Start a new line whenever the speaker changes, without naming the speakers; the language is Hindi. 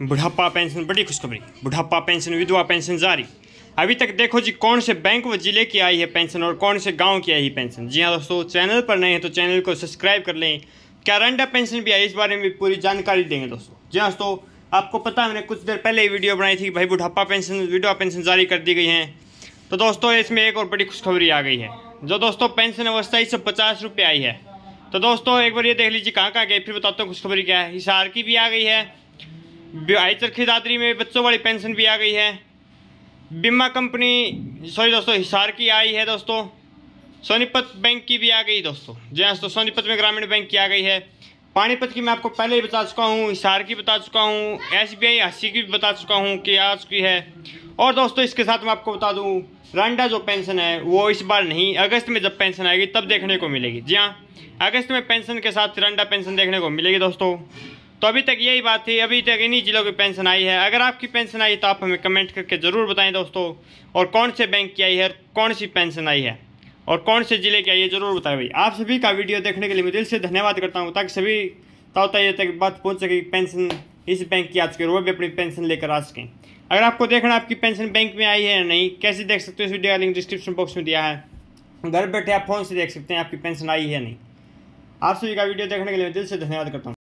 बुढ़ापा पेंशन बड़ी खुशखबरी बुढ़ापा पेंशन विधवा पेंशन जारी अभी तक देखो जी कौन से बैंक व जिले की आई है पेंशन और कौन से गांव की आई है पेंशन जी हाँ दोस्तों चैनल पर नए हैं तो चैनल को सब्सक्राइब कर लें क्या रंडा पेंशन भी आई इस बारे में पूरी जानकारी देंगे दोस्तों जी हाँ दोस्तों आपको पता है मैंने कुछ देर पहले ही वीडियो बनाई थी भाई बुढ़ापा पेंशन विधवा पेंशन जारी कर दी गई है तो दोस्तों इसमें एक और बड़ी खुशखबरी आ गई है जो दोस्तों पेंशन अवस्था इस पचास रुपये आई है तो दोस्तों एक बार ये देख लीजिए कहाँ कहाँ गई फिर बताते हैं खुशखबरी क्या है हिसार की भी आ गई है आई चरखी दादरी में बच्चों वाली पेंशन भी आ गई है बीमा कंपनी सॉरी दोस्तों हिसार की आई है दोस्तों सोनीपत बैंक की भी आ गई दोस्तों जी हाँ दोस्तों सोनीपत में ग्रामीण बैंक की आ गई है पानीपत की मैं आपको पहले ही बता चुका हूँ हिसार की बता चुका हूँ एस बी आई हसी की भी बता चुका हूँ कि आ चुकी है और दोस्तों इसके साथ मैं आपको बता दूँ रांडा जो पेंशन है वो इस बार नहीं अगस्त में जब पेंशन आएगी तब देखने को मिलेगी जी हाँ अगस्त में पेंशन के साथ तिरंडा पेंशन देखने को मिलेगी दोस्तों तो अभी तक यही बात थी अभी तक इन्हीं जिलों की पेंशन आई है अगर आपकी पेंशन आई तो आप हमें कमेंट करके ज़रूर बताएं दोस्तों और कौन से बैंक की आई है और कौन सी पेंशन आई है और कौन से ज़िले की आई है ज़रूर बताएं भाई आप सभी का वीडियो देखने के लिए मैं दिल से धन्यवाद करता हूँ ताकि सभी तावता तक बात पहुँच सके पेंशन इस बैंक की आज के वो भी अपनी पेंशन लेकर आ सकें अगर आपको देखना आपकी पेंशन बैंक में आई है या नहीं कैसे देख सकते हो इस वीडियो का लिंक डिस्क्रिप्शन बॉक्स में दिया है घर बैठे आप फ़ोन से देख सकते हैं आपकी पेंशन आई है नहीं आप सभी का वीडियो देखने के लिए दिल से धन्यवाद करता हूँ